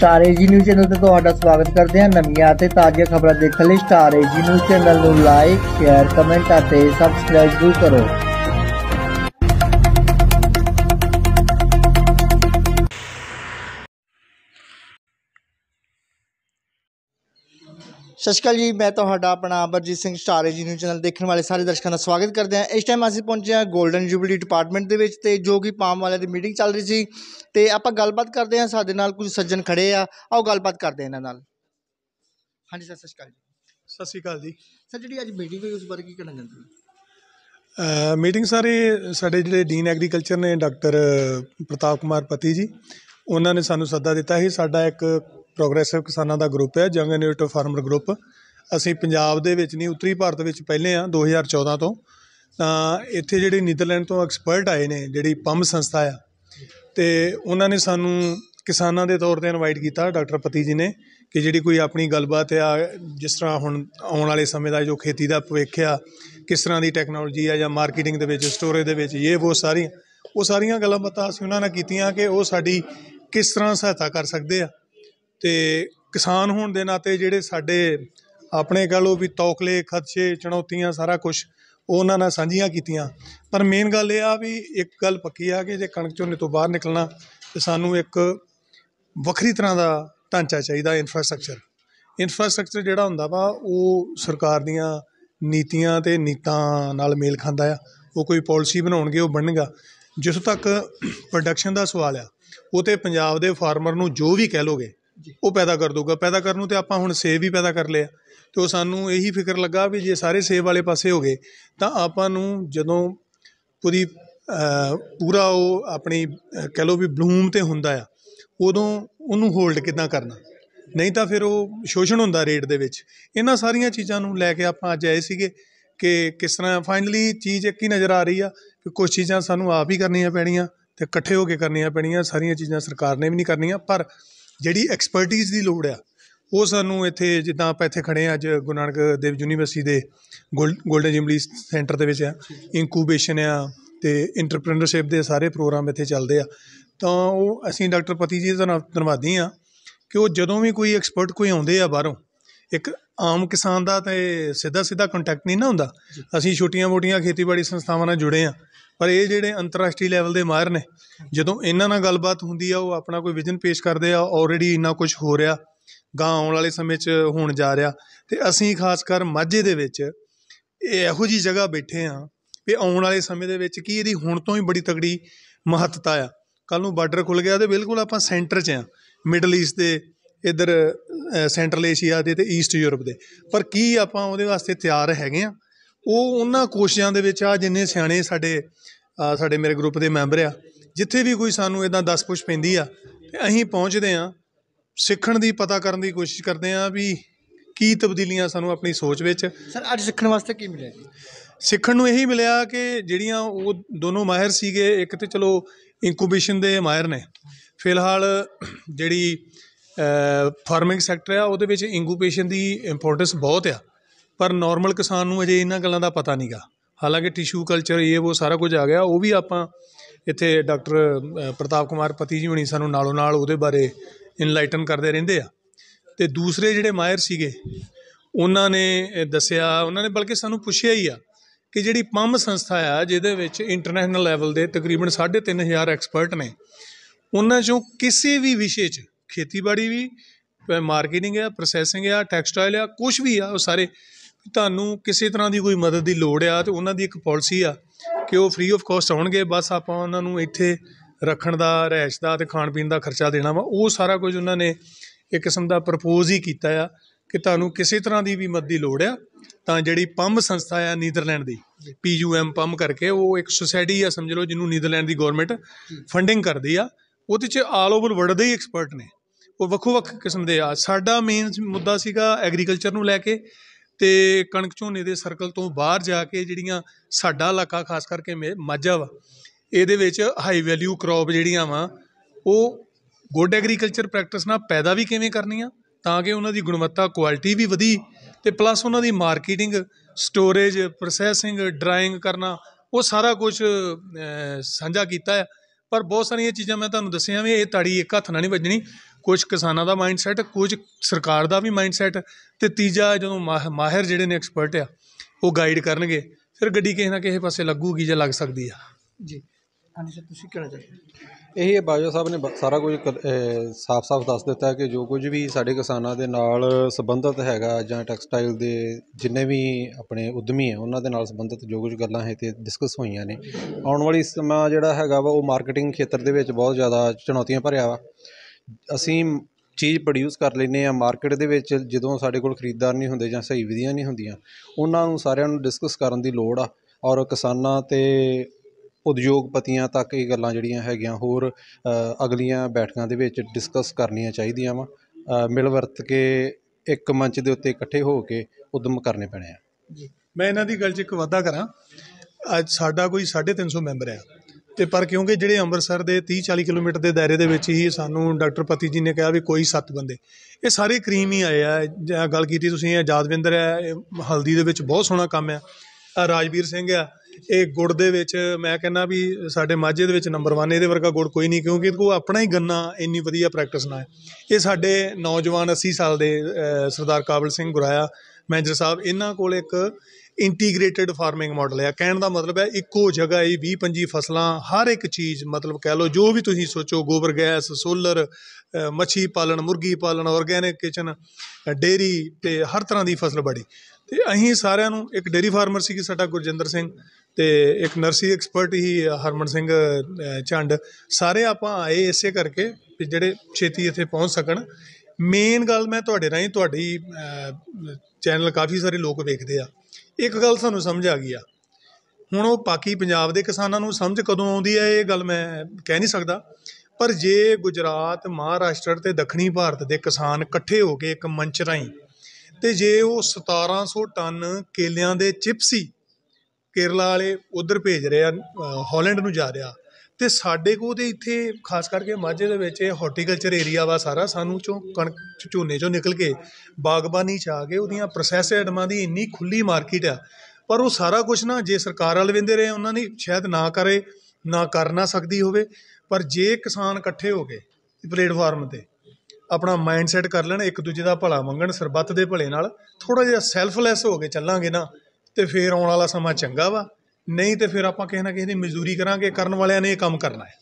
star ਏਜੀ news channel ਤੇ ਤੁਹਾਡਾ ਸਵਾਗਤ ਕਰਦੇ ਹਾਂ ਨਵੀਆਂ ਅਤੇ ਤਾਜ਼ੀਆਂ ਖਬਰਾਂ ਦੇਖਣ ਲਈ ਸਟਾਰ ਏਜੀ ਨਿਊਜ਼ ਚੈਨਲ ਨੂੰ ਲਾਈਕ ਸ਼ੇਅਰ ਕਮੈਂਟ ਅਤੇ ਸਬਸਕ੍ਰਾਈਬ ਜ਼ਰੂਰ ਕਰੋ ਸਤਿ ਸ਼੍ਰੀ ਅਕਾਲ ਜੀ ਮੈਂ ਤੁਹਾਡਾ ਆਪਣਾ ਅਮਰਜੀਤ ਸਿੰਘ ਸਟਾਰ ਜੀ ਨੂੰ ਚੈਨਲ ਦੇਖਣ ਵਾਲੇ ਸਾਰੇ ਦਰਸ਼ਕਾਂ ਦਾ ਸਵਾਗਤ ਕਰਦੇ ਹਾਂ ਇਸ ਟਾਈਮ ਅਸੀਂ ਪਹੁੰਚੇ ਹਾਂ 골ਡਨ ਜੁਬਲੀ ਡਿਪਾਰਟਮੈਂਟ ਦੇ ਵਿੱਚ ਤੇ ਜੋ ਕਿ ਪਾਮ ਵਾਲਿਆਂ ਦੀ ਮੀਟਿੰਗ ਚੱਲ ਰਹੀ ਸੀ ਤੇ ਆਪਾਂ ਗੱਲਬਾਤ ਕਰਦੇ ਹਾਂ ਸਾਡੇ ਨਾਲ ਕੁਝ ਸੱਜਣ ਖੜੇ ਆ ਆਓ ਗੱਲਬਾਤ ਕਰਦੇ ਇਹਨਾਂ ਨਾਲ ਹਾਂਜੀ ਸਰ ਸਤਿ ਸ਼੍ਰੀ ਅਕਾਲ ਜੀ ਸਤਿ ਸ਼੍ਰੀ ਅਕਾਲ ਜੀ ਸਰ ਜਿਹੜੀ ਅੱਜ ਮੀਟਿੰਗ ਹੋਈ ਉਸ ਬਾਰੇ ਕੀ ਕਹਿਣਾ ਚਾਹੁੰਦੇ ਹੋ ਮੀਟਿੰਗ ਸਾਰੇ ਸਾਡੇ ਜਿਹੜੇ ਡੀਨ ਐਗਰੀਕਲਚਰ ਨੇ ਡਾਕਟਰ ਪ੍ਰਤਾਪ ਕੁਮਾਰ ਪਤੀ ਜੀ ਉਹਨਾਂ ਨੇ ਸਾਨੂੰ ਸੱਦਾ ਦਿੱਤਾ ਸੀ ਸਾਡਾ ਇੱਕ ਪ੍ਰੋਗਰੈਸਿਵ ਕਿਸਾਨਾਂ ਦਾ ਗਰੁੱਪ ਹੈ ਜੰਗ ਇਨੋਵੇਟਿਵ ਫਾਰਮਰ ਗਰੁੱਪ ਅਸੀਂ ਪੰਜਾਬ ਦੇ ਵਿੱਚ ਨਹੀਂ ਉੱਤਰੀ ਭਾਰਤ ਵਿੱਚ ਪਹਿਲੇ ਆ 2014 ਤੋਂ ਤਾਂ ਇੱਥੇ ਜਿਹੜੇ ਨੀਦਰਲੈਂਡ ਤੋਂ ਐਕਸਪਰਟ ਆਏ ਨੇ ਜਿਹੜੀ ਪੰਮ ਸੰਸਥਾ ਆ ਤੇ ਉਹਨਾਂ ਨੇ ਸਾਨੂੰ ਕਿਸਾਨਾਂ ਦੇ ਤੌਰ ਤੇ ਇਨਵਾਈਟ ਕੀਤਾ ਡਾਕਟਰ ਪਤੀ ਜੀ ਨੇ ਕਿ ਜਿਹੜੀ ਕੋਈ ਆਪਣੀ ਗੱਲਬਾਤ ਆ ਜਿਸ ਤਰ੍ਹਾਂ ਹੁਣ ਆਉਣ ਵਾਲੇ ਸਮੇਂ ਦਾ ਜੋ ਖੇਤੀ ਦਾ ਭਵਿੱਖ ਆ ਕਿਸ ਤਰ੍ਹਾਂ ਦੀ ਟੈਕਨੋਲੋਜੀ ਆ ਜਾਂ ਮਾਰਕੀਟਿੰਗ ਦੇ ਵਿੱਚ ਸਟੋਰੇਜ ਦੇ ਵਿੱਚ ਇਹ ਉਹ ਸਾਰੀਆਂ ਉਹ ਸਾਰੀਆਂ ਗੱਲਾਂ ਬਤਾ ਅਸੀਂ ਉਹਨਾਂ ਨਾਲ ਕੀਤੀਆਂ ਕਿ ਉਹ ਸਾਡੀ ਕਿਸ ਤਰ੍ਹਾਂ ਸਹਾਇਤਾ ਕਰ ਸਕਦੇ ਆ ਤੇ ਕਿਸਾਨ ਹੋਣ ਦੇ ਨਾਤੇ ਜਿਹੜੇ ਸਾਡੇ ਆਪਣੇ ਕਹਿ ਲਓ ਵੀ ਤੌਕਲੇ ਖਦਸ਼ੇ ਚੁਣੌਤੀਆਂ ਸਾਰਾ ਕੁਝ ਉਹਨਾਂ ਨਾਲ ਸਾਂਝੀਆਂ ਕੀਤੀਆਂ ਪਰ ਮੇਨ ਗੱਲ ਇਹ ਆ ਵੀ ਇੱਕ ਗੱਲ ਪੱਕੀ ਆ ਕਿ ਜੇ ਕਣਕ ਝੋਨੇ ਤੋਂ ਬਾਹਰ ਨਿਕਲਣਾ ਤੇ ਸਾਨੂੰ ਇੱਕ ਵੱਖਰੀ ਤਰ੍ਹਾਂ ਦਾ ਢਾਂਚਾ ਚਾਹੀਦਾ ਇਨਫਰਾਸਟ੍ਰਕਚਰ ਇਨਫਰਾਸਟ੍ਰਕਚਰ ਜਿਹੜਾ ਹੁੰਦਾ ਵਾ ਉਹ ਸਰਕਾਰ ਦੀਆਂ ਨੀਤੀਆਂ ਤੇ ਨੀਤਾਂ ਨਾਲ ਮੇਲ ਖਾਂਦਾ ਆ ਉਹ ਕੋਈ ਪਾਲਿਸੀ ਬਣਾਉਣਗੇ ਉਹ ਬਣਨਗਾ ਜਿਸ ਤੱਕ ਪ੍ਰੋਡਕਸ਼ਨ ਦਾ ਸਵਾਲ ਆ ਉਹ ਤੇ ਪੰਜਾਬ ਦੇ ਫਾਰਮਰ ਨੂੰ ਜੋ ਵੀ ਕਹਿ ਲੋਗੇ ਉਹ ਪੈਦਾ ਕਰ ਦੋਗਾ ਪੈਦਾ ਕਰਨ ਨੂੰ ਤੇ ਆਪਾਂ ਹੁਣ ਸੇਵ ਹੀ ਪੈਦਾ ਕਰ ਲਿਆ ਤੇ ਉਹ ਸਾਨੂੰ ਇਹੀ ਫਿਕਰ ਲੱਗਾ ਵੀ ਜੇ ਸਾਰੇ ਸੇਵ ਵਾਲੇ ਪਾਸੇ ਹੋ ਗਏ ਤਾਂ ਆਪਾਂ ਨੂੰ ਜਦੋਂ ਪੂਰੀ ਪੂਰਾ ਉਹ ਆਪਣੀ ਕਹਿ ਲੋ ਵੀ ਬਲੂਮ 'ਤੇ ਹੁੰਦਾ ਆ ਉਦੋਂ ਉਹਨੂੰ ਹੋਲਡ ਕਿਦਾਂ ਕਰਨਾ ਨਹੀਂ ਤਾਂ ਫਿਰ ਉਹ ਸ਼ੋਸ਼ਣ ਹੁੰਦਾ ਰੇਟ ਦੇ ਵਿੱਚ ਇਹਨਾਂ ਸਾਰੀਆਂ ਚੀਜ਼ਾਂ ਨੂੰ ਲੈ ਕੇ ਆਪਾਂ ਅੱਜ ਆਏ ਸੀਗੇ ਕਿ ਕਿਸ ਤਰ੍ਹਾਂ ਫਾਈਨਲੀ ਚੀਜ਼ ਇੱਕ ਹੀ ਨਜ਼ਰ ਆ ਰਹੀ ਆ ਕਿ ਕੁਝ ਚੀਜ਼ਾਂ ਸਾਨੂੰ ਆਪ ਹੀ ਕਰਨੀਆਂ ਪੈਣੀਆਂ ਤੇ ਇਕੱਠੇ ਹੋ ਕੇ ਕਰਨੀਆਂ ਪੈਣੀਆਂ ਸਾਰੀਆਂ ਚੀਜ਼ਾਂ ਸਰਕਾਰ ਨੇ ਵੀ ਨਹੀਂ ਕਰਨੀਆਂ ਪਰ ਜਿਹੜੀ ਐਕਸਪਰਟੀਜ਼ ਦੀ ਲੋੜ ਆ ਉਹ ਸਾਨੂੰ ਇੱਥੇ ਜਿੱਦਾਂ ਆਪਾਂ ਇੱਥੇ ਖੜੇ ਆ ਅੱਜ ਗੁਰਨਾਨਕ ਦੇਵ ਯੂਨੀਵਰਸਿਟੀ ਦੇ ਗੋਲਡਨ ਜਿਮਲੀ ਸੈਂਟਰ ਦੇ ਵਿੱਚ ਆ ਇਨਕੂਬੇਸ਼ਨ ਆ ਤੇ ਇੰਟਰਪ੍ਰੈਨਰਸ਼ਿਪ ਦੇ ਸਾਰੇ ਪ੍ਰੋਗਰਾਮ ਇੱਥੇ ਚੱਲਦੇ ਆ ਤਾਂ ਉਹ ਅਸੀਂ ਡਾਕਟਰ ਪਤੀ ਜੀ ਦਾ ਧੰਨਵਾਦੀ ਆ ਕਿ ਉਹ ਜਦੋਂ ਵੀ ਕੋਈ ਐਕਸਪਰਟ ਕੋਈ ਆਉਂਦੇ ਆ ਬਾਹਰੋਂ ਇੱਕ ਆਮ ਕਿਸਾਨ ਦਾ ਤੇ ਸਿੱਧਾ ਸਿੱਧਾ ਕੰਟੈਕਟ ਨਹੀਂ ਨਾ ਹੁੰਦਾ ਅਸੀਂ ਛੋਟੀਆਂ-ਮੋਟੀਆਂ ਖੇਤੀਬਾੜੀ ਸੰਸਥਾਵਾਂ ਨਾਲ ਜੁੜੇ ਆ ਪਰ ਇਹ ਜਿਹੜੇ ਅੰਤਰਰਾਸ਼ਟਰੀ ਲੈਵਲ ਦੇ ਮਾਹਰ ਨੇ ਜਦੋਂ ਇਹਨਾਂ ਨਾਲ ਗੱਲਬਾਤ ਹੁੰਦੀ ਆ ਉਹ ਆਪਣਾ ਕੋਈ ਵਿਜ਼ਨ ਪੇਸ਼ ਕਰਦੇ ਆ ਆਲਰੇਡੀ ਇੰਨਾ ਕੁਝ ਹੋ ਰਿਹਾ ਗਾਂ ਆਉਣ ਵਾਲੇ ਸਮੇਂ 'ਚ ਹੋਣ ਜਾ ਰਿਹਾ ਤੇ ਅਸੀਂ ਖਾਸ ਕਰ ਮਾਝੇ ਦੇ ਵਿੱਚ ਇਹ ਇਹੋ ਜੀ ਜਗ੍ਹਾ ਬੈਠੇ ਆ ਵੀ ਆਉਣ ਵਾਲੇ ਸਮੇਂ ਦੇ ਵਿੱਚ ਕੀ ਇਹਦੀ ਹੁਣ ਤੋਂ ਹੀ ਬੜੀ ਤਗੜੀ ਮਹੱਤਤਾ ਆ ਕੱਲ ਨੂੰ ਬਾਰਡਰ ਖੁੱਲ ਗਿਆ ਤੇ ਬਿਲਕੁਲ ਆਪਾਂ ਸੈਂਟਰ 'ਚ ਆ ਮਿਡਲ ਈਸਟ ਦੇ ਇਧਰ ਸੈਂਟਰਲ ਏਸ਼ੀਆ ਦੇ ਤੇ ਈਸਟ ਯੂਰਪ ਦੇ ਪਰ ਕੀ ਆਪਾਂ ਉਹਦੇ ਵਾਸਤੇ ਤਿਆਰ ਹੈਗੇ ਆ ਉਹ ਉਹਨਾਂ ਕੋਸ਼ਿਆਂ ਦੇ ਵਿੱਚ ਆ ਜਿੰਨੇ ਸਿਆਣੇ ਸਾਡੇ ਸਾਡੇ ਮੇਰੇ ਗਰੁੱਪ ਦੇ ਮੈਂਬਰ ਆ ਜਿੱਥੇ ਵੀ ਕੋਈ ਸਾਨੂੰ ਇਦਾਂ ਦਸ ਪੁੱਛ ਪੈਂਦੀ ਆ ਤੇ ਅਸੀਂ ਪਹੁੰਚਦੇ ਆ ਸਿੱਖਣ ਦੀ ਪਤਾ ਕਰਨ ਦੀ ਕੋਸ਼ਿਸ਼ ਕਰਦੇ ਆ ਵੀ ਕੀ ਤਬਦੀਲੀਆਂ ਸਾਨੂੰ ਆਪਣੀ ਸੋਚ ਵਿੱਚ ਸਰ ਅੱਜ ਸਿੱਖਣ ਵਾਸਤੇ ਕੀ ਮਿਲਿਆ ਜੀ ਸਿੱਖਣ ਨੂੰ ਇਹੀ ਮਿਲਿਆ ਕਿ ਜਿਹੜੀਆਂ ਉਹ ਦੋਨੋਂ ਮਾਹਿਰ ਸੀਗੇ ਇੱਕ ਤੇ ਚਲੋ ਇਨਕੂਬੇਸ਼ਨ ਦੇ ਮਾਹਿਰ ਨੇ ਫਿਲਹਾਲ ਜਿਹੜੀ ਫਾਰਮਿੰਗ ਸੈਕਟਰ ਆ ਉਹਦੇ ਵਿੱਚ ਇਨਕੂਬੇਸ਼ਨ ਦੀ ਇੰਪੋਰਟੈਂਸ ਬਹੁਤ ਆ ਪਰ ਨਾਰਮਲ ਕਿਸਾਨ ਨੂੰ ਅਜੇ ਇਹਨਾਂ ਗੱਲਾਂ ਦਾ ਪਤਾ ਨਹੀਂਗਾ ਹਾਲਾਂਕਿ ਟਿਸ਼ੂ ਕਲਚਰ ਇਹ ਉਹ ਸਾਰਾ ਕੁਝ ਆ ਗਿਆ ਉਹ ਵੀ ਆਪਾਂ ਇੱਥੇ ਡਾਕਟਰ ਪ੍ਰਤਾਪ ਕੁਮਾਰ ਪਤੀ ਜੀ ਹੁਣੀ ਸਾਨੂੰ ਨਾਲੋਂ ਨਾਲ ਉਹਦੇ ਬਾਰੇ ਇਨਲਾਈਟਨ ਕਰਦੇ ਰਹਿੰਦੇ ਆ ਤੇ ਦੂਸਰੇ ਜਿਹੜੇ ਮਾਇਰ ਸੀਗੇ ਉਹਨਾਂ ਨੇ ਦੱਸਿਆ ਉਹਨਾਂ ਨੇ ਬਲਕਿ ਸਾਨੂੰ ਪੁੱਛਿਆ ਹੀ ਆ ਕਿ ਜਿਹੜੀ ਪੰਮ ਸੰਸਥਾ ਆ ਜਿਹਦੇ ਵਿੱਚ ਇੰਟਰਨੈਸ਼ਨਲ ਲੈਵਲ ਦੇ ਤਕਰੀਬਨ 3500 ਐਕਸਪਰਟ ਨੇ ਉਹਨਾਂ ਚੋਂ ਕਿਸੇ ਵੀ ਵਿਸ਼ੇ 'ਚ ਖੇਤੀਬਾੜੀ ਵੀ ਮਾਰਕੀਟਿੰਗ ਆ ਪ੍ਰੋਸੈਸਿੰਗ ਆ ਟੈਕਸਟਾਈਲ ਆ ਕੁਝ ਵੀ ਆ ਉਹ ਸਾਰੇ ਤੁਹਾਨੂੰ ਕਿਸੇ ਤਰ੍ਹਾਂ ਦੀ ਕੋਈ ਮਦਦ ਦੀ ਲੋੜ ਆ ਤੇ ਉਹਨਾਂ ਦੀ ਇੱਕ ਪਾਲਿਸੀ ਆ ਕਿ ਉਹ ਫ੍ਰੀ ਆਫ ਕਾਸਟ ਆਉਣਗੇ ਬਸ ਆਪਾਂ ਉਹਨਾਂ ਨੂੰ ਇੱਥੇ ਰੱਖਣ ਦਾ ਰਹਿਸ਼ ਦਾ ਤੇ ਖਾਣ ਪੀਣ ਦਾ ਖਰਚਾ ਦੇਣਾ ਵਾ ਉਹ ਸਾਰਾ ਕੁਝ ਉਹਨਾਂ ਨੇ ਇੱਕ ਕਿਸਮ ਦਾ ਪ੍ਰਪੋਜ਼ ਹੀ ਕੀਤਾ ਆ ਕਿ ਤੁਹਾਨੂੰ ਕਿਸੇ ਤਰ੍ਹਾਂ ਦੀ ਵੀ ਮਦਦ ਦੀ ਲੋੜ ਆ ਤਾਂ ਜਿਹੜੀ ਪੰਮ ਸੰਸਥਾ ਆ ਨੀਦਰਲੈਂਡ ਦੀ ਪੀਯੂਐਮ ਪੰਮ ਕਰਕੇ ਉਹ ਇੱਕ ਸੁਸਾਇਟੀ ਆ ਸਮਝ ਲਓ ਜਿਹਨੂੰ ਨੀਦਰਲੈਂਡ ਦੀ ਗਵਰਨਮੈਂਟ ਫੰਡਿੰਗ ਕਰਦੀ ਆ ਉਹਦੇ 'ਚ ਆਲ ਓਵਰ ਵਰਲਡ ਦੇ ਐਕਸਪਰਟ ਨੇ ਉਹ ਵੱਖੋ ਵੱਖ ਕਿਸਮ ਦੇ ਆ ਸਾਡਾ ਮੇਨ ਮੁੱਦਾ ਸੀਗਾ ਐਗਰੀਕਲਚਰ ਨੂੰ ਲੈ ਕੇ ਤੇ ਕਣਕ ਝੋਨੇ ਦੇ ਸਰਕਲ ਤੋਂ ਬਾਹਰ ਜਾ ਕੇ ਜਿਹੜੀਆਂ ਸਾਡਾ ਇਲਾਕਾ ਖਾਸ ਕਰਕੇ ਮਾਝਾ ਵਾ ਇਹਦੇ ਵਿੱਚ ਹਾਈ ਵੈਲਿਊ ਕ੍ਰੌਪ ਜਿਹੜੀਆਂ ਵਾ ਉਹ ਗੁੱਡ ਐਗਰੀਕਲਚਰ ਪ੍ਰੈਕਟਿਸ ਨਾਲ ਪੈਦਾ ਵੀ ਕਿਵੇਂ ਕਰਨੀਆਂ ਤਾਂ ਕਿ ਉਹਨਾਂ ਦੀ ਗੁਣਵੱਤਾ ਕੁਆਲਿਟੀ ਵੀ ਵਧੀ ਤੇ ਪਲੱਸ ਉਹਨਾਂ ਦੀ ਮਾਰਕੀਟਿੰਗ ਸਟੋਰੇਜ ਪ੍ਰੋਸੈਸਿੰਗ ਡਰਾਇੰਗ ਕਰਨਾ ਉਹ ਸਾਰਾ ਕੁਝ ਸਾਂਝਾ ਕੀਤਾ ਹੈ ਪਰ ਬਹੁਤ ਸਾਰੀਆਂ ਚੀਜ਼ਾਂ ਮੈਂ ਤੁਹਾਨੂੰ ਦੱਸਿਆ ਵੀ ਇਹ ਤਾੜੀ ਇੱਕ ਹੱਥ ਨਾਲ ਨਹੀਂ ਵੱਜਣੀ ਕੁਝ ਕਿਸਾਨਾਂ ਦਾ ਮਾਈਂਡਸੈਟ ਕੁਝ ਸਰਕਾਰ ਦਾ ਵੀ ਮਾਈਂਡਸੈਟ ਤੇ ਤੀਜਾ ਜਦੋਂ ਮਾਹਿਰ ਜਿਹੜੇ ਨੇ ਐਕਸਪਰਟ ਆ ਉਹ ਗਾਈਡ ਕਰਨਗੇ ਫਿਰ ਗੱਡੀ ਕਿਸੇ ਨਾ ਕਿਸੇ ਪਾਸੇ ਲੱਗੂਗੀ ਜਾਂ ਲੱਗ ਸਕਦੀ ਆ ਜੀ ਹਾਂਜੀ ਸਰ ਤੁਸੀਂ ਕਿਹੜਾ ਚਾਹੁੰਦੇ ਇਹ ਬਾਜਵਾ ਸਾਹਿਬ ਨੇ ਸਾਰਾ ਕੁਝ ਸਾਫ਼-ਸਾਫ਼ ਦੱਸ ਦਿੱਤਾ ਕਿ ਜੋ ਕੁਝ ਵੀ ਸਾਡੇ ਕਿਸਾਨਾਂ ਦੇ ਨਾਲ ਸੰਬੰਧਿਤ ਹੈਗਾ ਜਾਂ ਟੈਕਸਟਾਈਲ ਦੇ ਜਿੰਨੇ ਵੀ ਆਪਣੇ ਉਦਮੀ ਹੈ ਉਹਨਾਂ ਦੇ ਨਾਲ ਸੰਬੰਧਿਤ ਜੋ ਕੁਝ ਗੱਲਾਂ ਹੈ ਤੇ ਡਿਸਕਸ ਹੋਈਆਂ ਨੇ ਆਉਣ ਵਾਲੀ ਸਮਾਂ ਜਿਹੜਾ ਹੈਗਾ ਵਾ ਉਹ ਮਾਰਕੀਟਿੰਗ ਖੇਤਰ ਦੇ ਵਿੱਚ ਬਹੁਤ ਜ਼ਿਆਦਾ ਚੁਣੌਤੀਆਂ ਭਰਿਆ ਵਾ ਅਸੀਂ ਚੀਜ਼ ਪ੍ਰੋਡਿਊਸ ਕਰ ਲੈਨੇ ਆ ਮਾਰਕੀਟ ਦੇ ਵਿੱਚ ਜਦੋਂ ਸਾਡੇ ਕੋਲ ਖਰੀਦਦਾਰ ਨਹੀਂ ਹੁੰਦੇ ਜਾਂ ਸਹੀ ਵਿਧੀਆਂ ਨਹੀਂ ਹੁੰਦੀਆਂ ਉਹਨਾਂ ਨੂੰ ਸਾਰਿਆਂ ਨੂੰ ਡਿਸਕਸ ਕਰਨ ਦੀ ਲੋੜ ਆ ਔਰ ਕਿਸਾਨਾਂ ਤੇ ਉਦਯੋਗਪਤੀਆਂ ਤੱਕ ਇਹ ਗੱਲਾਂ ਜਿਹੜੀਆਂ ਹੈਗੀਆਂ ਹੋਰ ਅਗਲੀਆਂ ਬੈਠਕਾਂ ਦੇ ਵਿੱਚ ਡਿਸਕਸ ਕਰਨੀਆਂ ਚਾਹੀਦੀਆਂ ਵਾ ਮਿਲ ਵਰਤ ਕੇ ਇੱਕ ਮੰਚ ਦੇ ਉੱਤੇ ਇਕੱਠੇ ਹੋ ਕੇ ਉਦਮ ਕਰਨੇ ਪੈਣੇ ਆ ਜੀ ਮੈਂ ਇਹਨਾਂ ਦੀ ਗੱਲ 'ਚ ਇੱਕ ਵਾਅਦਾ ਕਰਾਂ ਅੱਜ ਸਾਡਾ ਕੋਈ 350 ਮੈਂਬਰ ਆ ਤੇ ਪਰ ਕਿਉਂਕਿ ਜਿਹੜੇ ਅੰਮ੍ਰਿਤਸਰ ਦੇ 30 40 ਕਿਲੋਮੀਟਰ ਦੇ ਦਾਇਰੇ ਦੇ ਵਿੱਚ ਹੀ ਸਾਨੂੰ ਡਾਕਟਰ ਪਤੀ ਜੀ ਨੇ ਕਿਹਾ ਵੀ ਕੋਈ ਸੱਤ ਬੰਦੇ ਇਹ ਸਾਰੇ ਕਰੀਮ ਹੀ ਆਏ ਆ ਗੱਲ ਕੀਤੀ ਤੁਸੀਂ ਇਹ ਆ ਹੈ ਹਲਦੀ ਦੇ ਵਿੱਚ ਬਹੁਤ ਸੋਹਣਾ ਕੰਮ ਆ ਰਾਜਵੀਰ ਸਿੰਘ ਆ ਇਹ ਗੁੜ ਦੇ ਵਿੱਚ ਮੈਂ ਕਹਿੰਦਾ ਵੀ ਸਾਡੇ ਮਾਝੇ ਦੇ ਵਿੱਚ ਨੰਬਰ 1 ਇਹਦੇ ਵਰਗਾ ਗੁੜ ਕੋਈ ਨਹੀਂ ਕਿਉਂਕਿ ਕੋ ਆਪਣਾ ਹੀ ਗੰਨਾ ਇੰਨੀ ਵਧੀਆ ਪ੍ਰੈਕਟਿਸ ਨਾਲ ਇਹ ਸਾਡੇ ਨੌਜਵਾਨ 80 ਸਾਲ ਦੇ ਸਰਦਾਰ ਕਾਬਲ ਸਿੰਘ ਗੁਰਾਇਆ ਮੈਨੇਜਰ ਸਾਹਿਬ ਇਹਨਾਂ ਕੋਲ ਇੱਕ ਇੰਟੀਗ੍ਰੇਟਿਡ ਫਾਰਮਿੰਗ ਮਾਡਲ ਆ ਕਹਿਣ ਦਾ ਮਤਲਬ ਹੈ ਇੱਕੋ ਜਗ੍ਹਾ ਹੀ 20 25 ਫਸਲਾਂ ਹਰ ਇੱਕ ਚੀਜ਼ ਮਤਲਬ ਕਹਿ ਲਓ ਜੋ ਵੀ ਤੁਸੀਂ ਸੋਚੋ ਗੋਬਰ ਗੈਸ ਸੋਲਰ ਮੱਛੀ ਪਾਲਣ ਮੁਰਗੀ ਪਾਲਣ ਆਰਗੈਨਿਕ ਕਿਚਨ ਡੇਰੀ ਤੇ ਹਰ ਤਰ੍ਹਾਂ ਦੀ ਫਸਲ ਬੜੀ ਤੇ ਅਸੀਂ ਸਾਰਿਆਂ ਨੂੰ ਇੱਕ ਡੇਰੀ ਫਾਰਮਰ ਸੀ ਕਿ ਸਾਡਾ ਗੁਰਜਿੰਦਰ ਸਿੰਘ ਤੇ ਇੱਕ ਨਰਸੀ ਐਕਸਪਰਟ ਹੀ ਹਰਮਨ ਸਿੰਘ ਚੰਡ ਸਾਰੇ ਆਪਾਂ ਆਏ ਇਸੇ ਕਰਕੇ ਜਿਹੜੇ ਛੇਤੀ ਇੱਥੇ ਪਹੁੰਚ ਸਕਣ ਮੇਨ ਗੱਲ ਮੈਂ ਤੁਹਾਡੇ ਰਾਹੀਂ ਤੁਹਾਡੀ ਚੈਨਲ ਕਾਫੀ ਸਾਰੇ ਲੋਕ ਵੇਖਦੇ ਆ ਇੱਕ ਗੱਲ ਸਾਨੂੰ ਸਮਝ ਆ ਗਈ ਆ ਹੁਣ ਉਹ ਪਾਕੀ ਪੰਜਾਬ ਦੇ ਕਿਸਾਨਾਂ ਨੂੰ ਸਮਝ ਕਦੋਂ ਆਉਂਦੀ ਹੈ ਇਹ ਗੱਲ ਮੈਂ ਕਹਿ ਨਹੀਂ ਸਕਦਾ ਪਰ ਜੇ ਗੁਜਰਾਤ ਮਹਾਰਾਸ਼ਟਰ ਤੇ ਦੱਖਣੀ ਭਾਰਤ ਦੇ ਕਿਸਾਨ ਇਕੱਠੇ ਹੋ ਕੇ ਇੱਕ ਮੰਚ ਰਾਈ ਤੇ ਜੇ ਉਹ 1700 ਟਨ ਕੇਲਿਆਂ ਦੇ ਚਿਪਸੀ ਕੇਰਲਾ ਵਾਲੇ ਉਧਰ ਭੇਜ ਰਹੇ ਆ ਹਾਲੈਂਡ ਨੂੰ ਜਾ ਰਿਹਾ ਤੇ ਸਾਡੇ ਕੋਲ ਤੇ ਇੱਥੇ ਖਾਸ ਕਰਕੇ ਮਾਝੇ ਦੇ ਵਿੱਚ ਇਹ ਹਾਰਟੀਕਲਚਰ ਏਰੀਆ ਵਾ ਸਾਰਾ ਸਾਨੂੰ ਚੋਂ ਕਣਕ ਝੋਨੇ 'ਚੋਂ ਨਿਕਲ ਕੇ ਬਾਗਬਾਨੀ 'ਚ ਆ ਗਏ ਉਹਦੀਆਂ ਪ੍ਰੋਸੈਸ ਆਈਟਮਾਂ ਦੀ ਇੰਨੀ ਖੁੱਲੀ ਮਾਰਕੀਟ ਆ ਪਰ ਉਹ ਸਾਰਾ ਕੁਝ ਨਾ ਜੇ ਸਰਕਾਰ ਵਾਲੇ ਵੇਂਹਦੇ ਰਹੇ ਉਹਨਾਂ ਨੇ ਸ਼ਾਇਦ ਨਾ ਕਰੇ ਨਾ ਕਰ ਨਾ ਸਕਦੀ ਹੋਵੇ ਪਰ ਜੇ ਕਿਸਾਨ ਇਕੱਠੇ ਹੋ ਕੇ ਪਲੇਟਫਾਰਮ 'ਤੇ ਆਪਣਾ ਮਾਈਂਡ ਸੈਟ ਕਰ ਲੈਣ ਇੱਕ ਦੂਜੇ ਦਾ ਭਲਾ ਮੰਗਣ ਸਰਬੱਤ ਦੇ ਭਲੇ ਨਾਲ ਥੋੜਾ ਜਿਹਾ ਸੈਲਫਲੈਸ ਹੋ ਕੇ ਚੱਲਾਂਗੇ ਨਾ ਤੇ ਫੇਰ ਆਉਣ ਵਾਲਾ ਸਮਾਂ ਚੰਗਾ ਵਾ ਨਹੀਂ ਤੇ ਫਿਰ ਆਪਾਂ ਕਿਸੇ ਨਾ ਕਿਸੇ ਦੀ ਮਜ਼ਦੂਰੀ ਕਰਾਂਗੇ ਕਰਨ ਵਾਲਿਆਂ ਨੇ ਇਹ ਕੰਮ ਕਰਨਾ ਹੈ